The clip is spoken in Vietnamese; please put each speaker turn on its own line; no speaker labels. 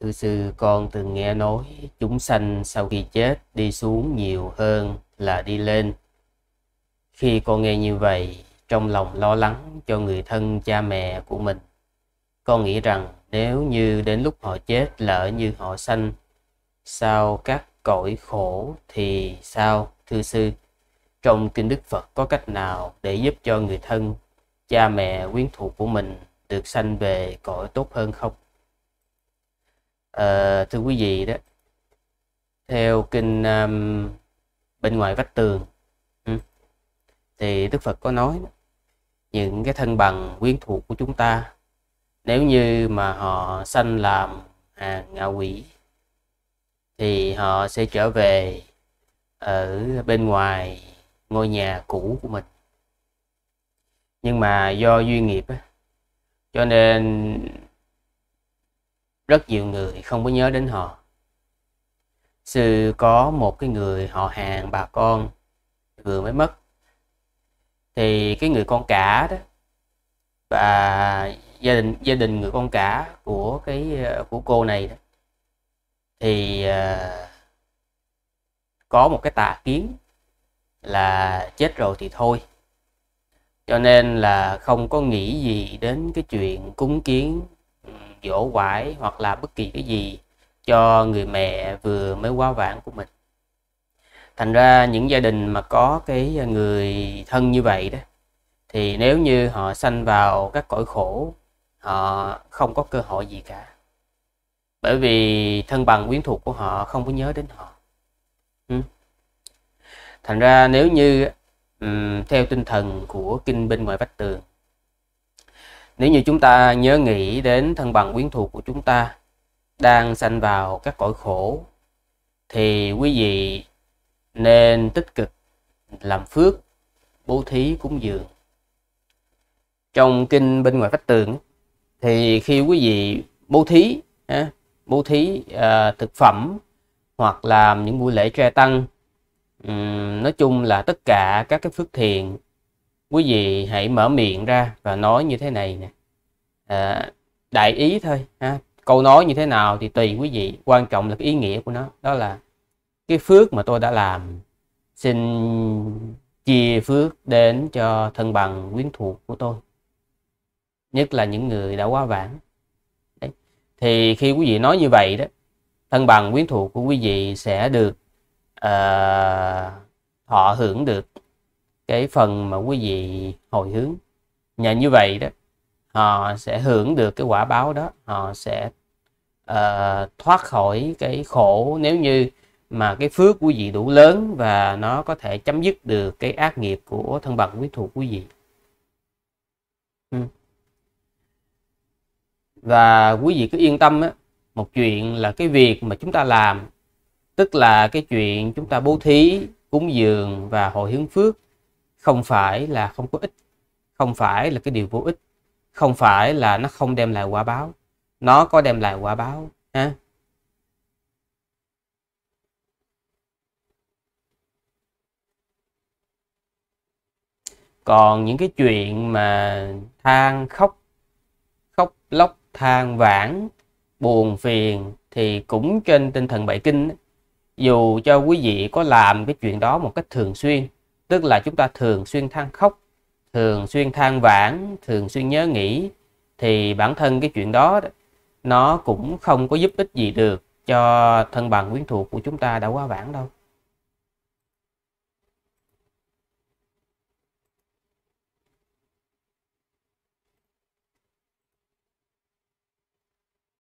Thư sư con từng nghe nói chúng sanh sau khi chết đi xuống nhiều hơn là đi lên. Khi con nghe như vậy, trong lòng lo lắng cho người thân cha mẹ của mình. Con nghĩ rằng nếu như đến lúc họ chết lỡ như họ sanh, sau các cõi khổ thì sao, Thư sư? Trong kinh Đức Phật có cách nào để giúp cho người thân, cha mẹ quyến thuộc của mình được sanh về cõi tốt hơn không? à, thưa quý vị đó theo kinh um, bên ngoài vách tường thì Đức Phật có nói những cái thân bằng quyến thuộc của chúng ta nếu như mà họ sanh làm hàng ngạ quỷ thì họ sẽ trở về ở bên ngoài ngôi nhà cũ của mình nhưng mà do duy nghiệp cho nên rất nhiều người không có nhớ đến họ. Sư có một cái người họ hàng bà con vừa mới mất. Thì cái người con cả đó và gia đình gia đình người con cả của cái của cô này đó, thì à, có một cái tà kiến là chết rồi thì thôi cho nên là không có nghĩ gì đến cái chuyện cúng kiến dỗ quải hoặc là bất kỳ cái gì cho người mẹ vừa mới quá vãng của mình thành ra những gia đình mà có cái người thân như vậy đó thì nếu như họ sanh vào các cõi khổ họ không có cơ hội gì cả bởi vì thân bằng quyến thuộc của họ không có nhớ đến họ ừ. thành ra nếu như theo tinh thần của kinh bên ngoài vách tường nếu như chúng ta nhớ nghĩ đến thân bằng quyến thuộc của chúng ta đang sanh vào các cõi khổ thì quý vị nên tích cực làm phước, bố thí, cúng dường. Trong kinh bên ngoài phách tường thì khi quý vị bố thí, bố thí à, thực phẩm hoặc làm những buổi lễ tre tăng, nói chung là tất cả các cái phước thiện quý vị hãy mở miệng ra và nói như thế này nè à, đại ý thôi ha. câu nói như thế nào thì tùy quý vị quan trọng là cái ý nghĩa của nó đó là cái phước mà tôi đã làm xin chia phước đến cho thân bằng quyến thuộc của tôi nhất là những người đã quá vãng Đấy. thì khi quý vị nói như vậy đó thân bằng quyến thuộc của quý vị sẽ được uh, à, họ hưởng được cái phần mà quý vị hồi hướng nhờ như vậy đó họ sẽ hưởng được cái quả báo đó họ sẽ uh, thoát khỏi cái khổ nếu như mà cái phước của vị đủ lớn và nó có thể chấm dứt được cái ác nghiệp của thân bằng quý thuộc của vị ừ. và quý vị cứ yên tâm á, một chuyện là cái việc mà chúng ta làm tức là cái chuyện chúng ta bố thí cúng dường và hồi hướng phước không phải là không có ích không phải là cái điều vô ích không phải là nó không đem lại quả báo nó có đem lại quả báo ha còn những cái chuyện mà than khóc khóc lóc than vãn buồn phiền thì cũng trên tinh thần bại kinh dù cho quý vị có làm cái chuyện đó một cách thường xuyên tức là chúng ta thường xuyên than khóc thường xuyên than vãn thường xuyên nhớ nghĩ thì bản thân cái chuyện đó nó cũng không có giúp ích gì được cho thân bằng quyến thuộc của chúng ta đã quá vãng đâu